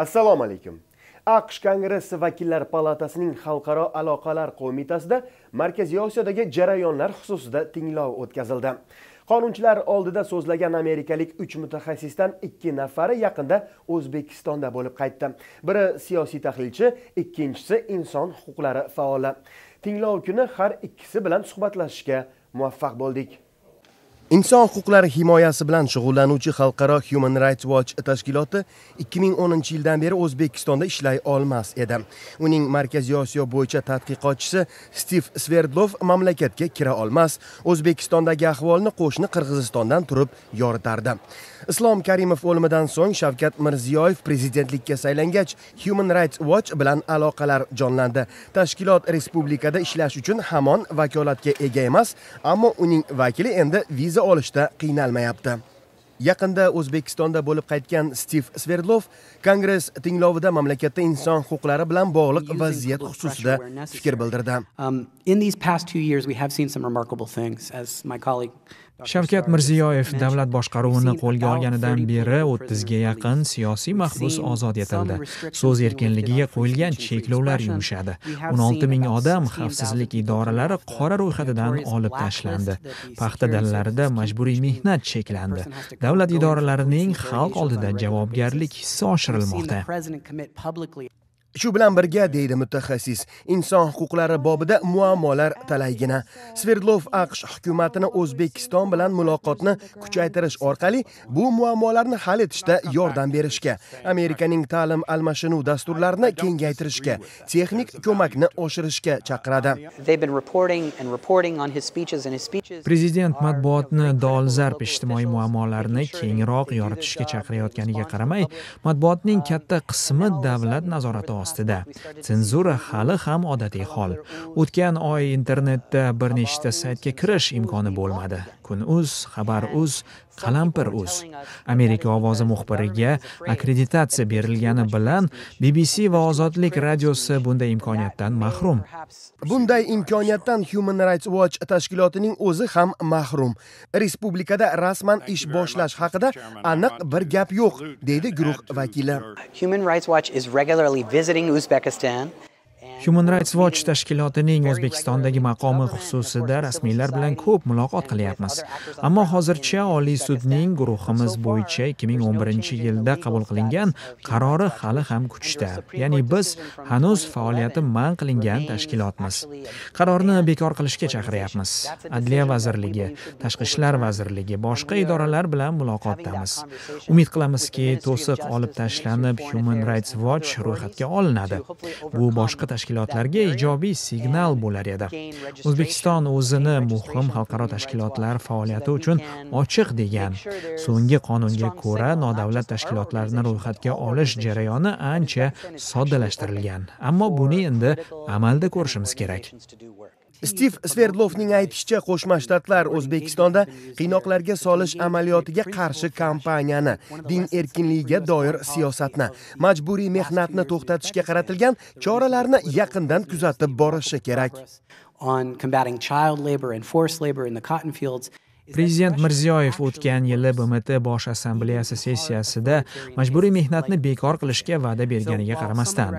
assalomu alaykum aqsh kongressi vakillar palatasining xalqaro aloqalar qo'mitasida markaziy osiyodagi jarayonlar xususida tinglov o'tkazildi qonunchilar oldida so'zlagan amerikalik uch mutaxassisdan ikki nafari yaqinda o'zbekistonda bo'lib qaytdi biri siyosiy tahlilchi ikkinchisi inson huquqlari faoli tinglov kuni har ikkisi bilan suhbatlashishga muvaffaq bo'ldik inson huquqlari himoyasi bilan shug'ullanuvchi xalqaro human rights watch tashkiloti 2010 yildan beri o'zbekistonda ishlay olmas edi uning markaziy osiyo bo'yicha tadqiqotchisi stiv sverdlov mamlakatga kira olmas o'zbekistondagi ahvolni qo'shni qirg'izistondan turib yoritardi islom karimov o'limidan so'ng shavkat mirziyoyev prezidentlikka saylangach human rights watch bilan aloqalar jonlandi tashkilot respublikada ishlash uchun hamon vakolatga ega emas ammo uning vakili endi viza viza olishda qiynalmayapti yaqinda o'zbekistonda bo'lib qaytgan stiv sverdlov kongress tinglovida mamlakatda inson huquqlari bilan bog'liq vaziyat xususida fikr bildirdi um, in these past years we have seen some remarkable things as my colleague shavkat mirziyoyev davlat boshqaruvini qo'lga olganidan beri o'ttizga yaqin siyosiy mahbus ozod etildi so'z erkinligiga qo'yilgan cheklovlar yumshadi o'n olti ming odam xavfsizlik idoralari qora ro'yxatidan olib tashlandi paxta dalalarida majburiy mehnat cheklandi davlat idoralarining xalq oldida javobgarlik hissi oshirilmoqda shu bilan birga deydi mutaxassis inson huquqlari bobida muammolar talaygina sverdlov aqsh hukumatini o'zbekiston bilan muloqotni kuchaytirish orqali bu muammolarni hal etishda yordam berishga amerikaning ta'lim almashinuv dasturlarini kengaytirishga texnik ko'makni oshirishga chaqiradi prezident matbuotni dolzarb ijtimoiy muammolarni kengroq yoritishga chaqirayotganiga qaramay matbuotning katta qismi davlat nazorati ostida senzura hali ham odatiy hol o'tgan oy internetda bir nechta saytga kirish imkoni bo'lmadi kun uz xabar uz qalampir o'z amerika ovozi muxbiriga akkreditatsiya berilgani bilan bbc va ozodlik radiosi bunday imkoniyatdan mahrum bunday imkoniyatdan human rights watch tashkilotining o'zi ham mahrum respublikada rasman ish boshlash haqida aniq bir gap yo'q deydi guruh vakili human rights watch is regularly visiting uzbekistan Human Rights Watch tashkilotining O'zbekistondagi maqomi xususida rasmiylar bilan ko'p muloqot qilyapmiz. Ammo hozircha Oliy sudning guruhimiz bo'yicha 2011-yilda qabul qilingan qarori hali ham kuchda. Ya'ni biz hanuz faoliyati man qilingan tashkilotmiz. Qarorni bekor qilishga chaqiryapmiz. Adliya vazirligi, Tashqi ishlar vazirligi, boshqa idoralar bilan muloqotdamiz. Umid qilamizki, to'siq olib tashlanib Human Rights Watch ro'yxatga olinadi. Bu boshqa tashkilot tashkilotlarga ijobiy signal bo'lar edi o'zbekiston o'zini muhim xalqaro tashkilotlar faoliyati uchun ochiq degan so'nggi qonunga ko'ra nodavlat tashkilotlarni ro'yxatga olish jarayoni ancha soddalashtirilgan ammo buni endi amalda ko'rishimiz kerak stiv sverdlovning aytishicha qo'shma shtatlar o'zbekistonda qiynoqlarga solish amaliyotiga qarshi kampaniyani din erkinligiga doir siyosatni majburiy mehnatni to'xtatishga qaratilgan choralarni yaqindan kuzatib borishi kerak on combating child labor and forced labor in the cotton fields prezident mirziyoyev o'tgan yili bmt bosh assambleyasi sessiyasida majburiy mehnatni bekor qilishga va'da berganiga qaramasdan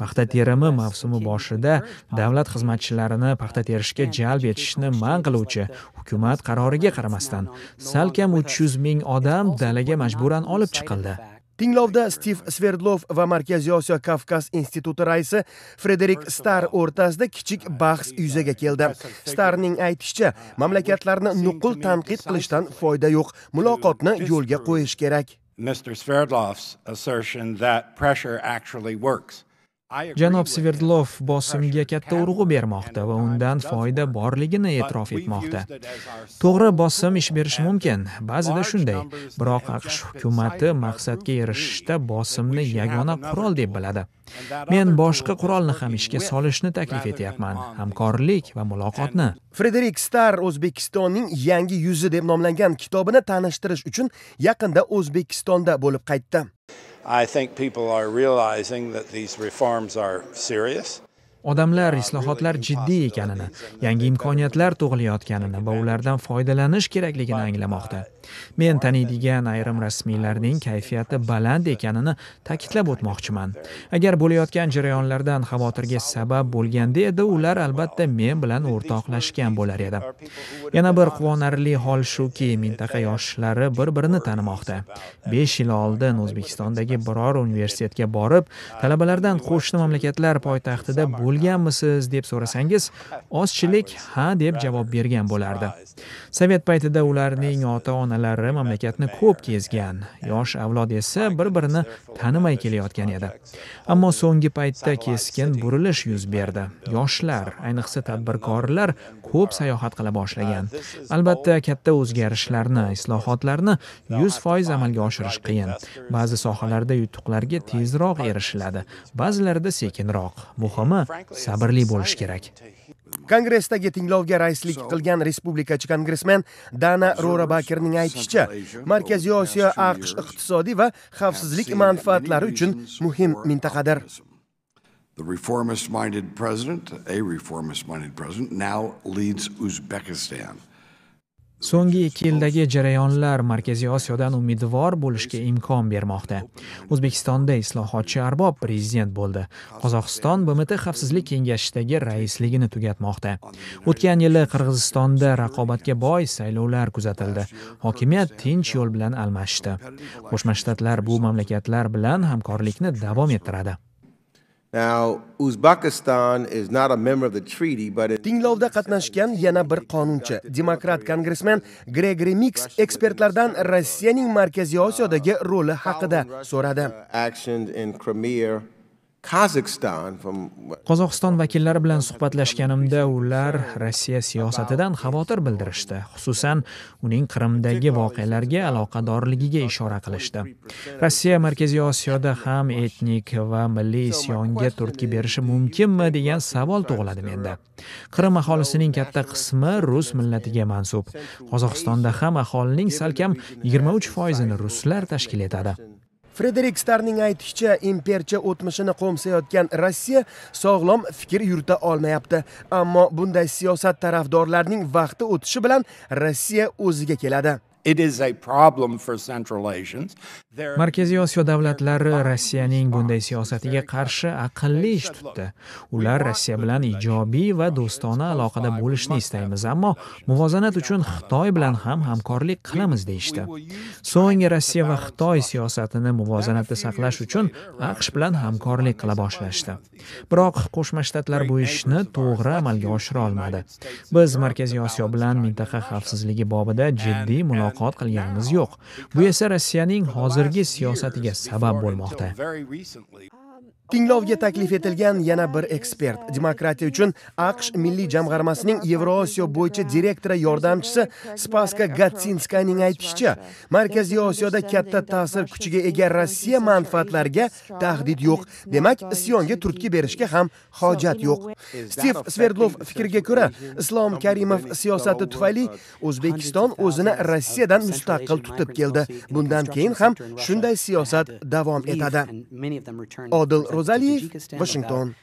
paxta terimi mavsumi boshida davlat xizmatchilarini paxta terishga jalb etishni man qiluvchi hukumat qaroriga qaramasdan salkam uch yuz ming odam dalaga majburan olib chiqildi tinglovda stiv sverdlov va markaziy osiyo kavkaz instituti raisi frederik star o'rtasida kichik bahs yuzaga keldi starning aytishicha mamlakatlarni nuqul tanqid qilishdan foyda yo'q muloqotni yo'lga qo'yish kerak Mr. Sverdlov's assertion that pressure actually works. janob sverdlov bosimga katta urg'u bermoqda va undan foyda borligini e'tirof etmoqda to'g'ri bosim ish berishi mumkin ba'zida shunday biroq aqsh hukumati maqsadga erishishda bosimni yagona qurol deb biladi men boshqa qurolni ham ishga solishni taklif etyapman hamkorlik va muloqotni frederik star o'zbekistonning yangi yuzi deb nomlangan kitobini tanishtirish uchun yaqinda o'zbekistonda bo'lib qaytdi I think people are realizing that these reforms are serious. odamlar islohotlar jiddiy ekanini yangi imkoniyatlar tug'ilayotganini va ulardan foydalanish kerakligini anglamoqda men taniydigan ayrim rasmiylarning kayfiyati baland ekanini ta'kidlab o'tmoqchiman agar bo'layotgan jarayonlardan xavotirga sabab bo'lganda edi ular albatta men bilan o'rtoqlashgan bo'lar edi yana bir quvonarli hol shuki mintaqa yoshlari bir birini tanimoqda besh yil oldin o'zbekistondagi biror universitetga borib talabalardan qo'shni mamlakatlar poytaxtida bo'lganmisiz deb so'rasangiz ozchilik ha deb javob bergan bo'lardi sovet paytida ularning ota onalari mamlakatni ko'p kezgan yosh avlod esa bir birini tanimay kelayotgan edi ammo so'nggi paytda keskin burilish yuz berdi yoshlar ayniqsa tadbirkorlar ko'p sayohat qila boshlagan albatta katta o'zgarishlarni islohotlarni yuz foiz amalga oshirish qiyin ba'zi sohalarda yutuqlarga tezroq erishiladi ba'zilarida sekinroq muhimi sabrli bo'lish kerak kongressdagi tinglovga raislik qilgan respublikachi kongressmen dana rorabakerning aytishicha markaziy osiyo aqsh iqtisodiy va xavfsizlik manfaatlari uchun muhim mintaqadir The reformist minded president, a reformist minded president, now leads Uzbekistan. So'nggi 2 yildagi jarayonlar Markaziy Osiyodan umidvor bo'lishga imkon bermoqda. O'zbekistonda islohotchi arbob prezident bo'ldi. Qozog'iston BMT Xavfsizlik kengashidagi raisligini tugatmoqda. O'tgan yili Qirg'izistonda raqobatga boy saylovlar kuzatildi. Hokimiyat tinch yo'l bilan almashdi. Qo'shma Shtatlar bu mamlakatlar bilan hamkorlikni davom ettiradi. Now, Uzbekistan is not a member of the treaty, but it... Tinglovda qatnashgan yana bir qonunchi, demokrat kongressmen Gregory Mix ekspertlardan Rossiyaning Markaziy Osiyodagi roli haqida so'radi. qozog'iston vakillari bilan suhbatlashganimda ular rossiya siyosatidan xavotir bildirishdi xususan uning qrimdagi voqealarga aloqadorligiga ishora qilishdi rossiya markaziy osiyoda ham etnik va milliy isyonga turtki berishi mumkinmi degan savol tug'iladi menda qrim aholisining katta qismi rus millatiga mansub qozog'istonda ham aholining salkam uch foizini ruslar tashkil etadi frederik starning aytishicha impercha o'tmishini qo'msayotgan rossiya sog'lom fikr yurita olmayapti ammo bunday siyosat tarafdorlarining vaqti o'tishi bilan rossiya o'ziga keladi It is a problem for Central Asians markaziy osiyo davlatlari rossiyaning bunday siyosatiga qarshi aqlli ish tutdi ular rossiya bilan ijobiy va do'stona aloqada bo'lishni istaymiz ammo muvozanat uchun xitoy bilan ham hamkorlik qilamiz deyishdi so'ng rossiya va xitoy siyosatini muvozanatda saqlash uchun aqsh bilan hamkorlik qila boshlashdi biroq qo'shma shtatlar bu ishni to'g'ri amalga oshira olmadi biz markaziy osiyo bilan mintaqa xavfsizligi bobida jiddiy muloqot qilganimiz yo'q bu esa rossiyaning hozir hozirgi siyosatiga sabab bo'lmoqda Tinglovga taklif etilgan yana bir ekspert, demokratiya uchun AQSh Milliy jamg'armasining yevroosiyo bo'yicha direktori yordamchisi Spaska Gatsinskaning aytishicha, Markaziy Osiyoda katta ta'sir kuchiga ega Rossiya manfaatlariga tahdid yo'q. Demak, isyonga turtki berishga ham hojat yo'q. Stiv Sverdlov fikriga ko'ra, Islom Karimov siyosati tufayli O'zbekiston o'zini Rossiyadan mustaqil tutib keldi. Bundan keyin ham shunday siyosat davom etadi. Odil Washington.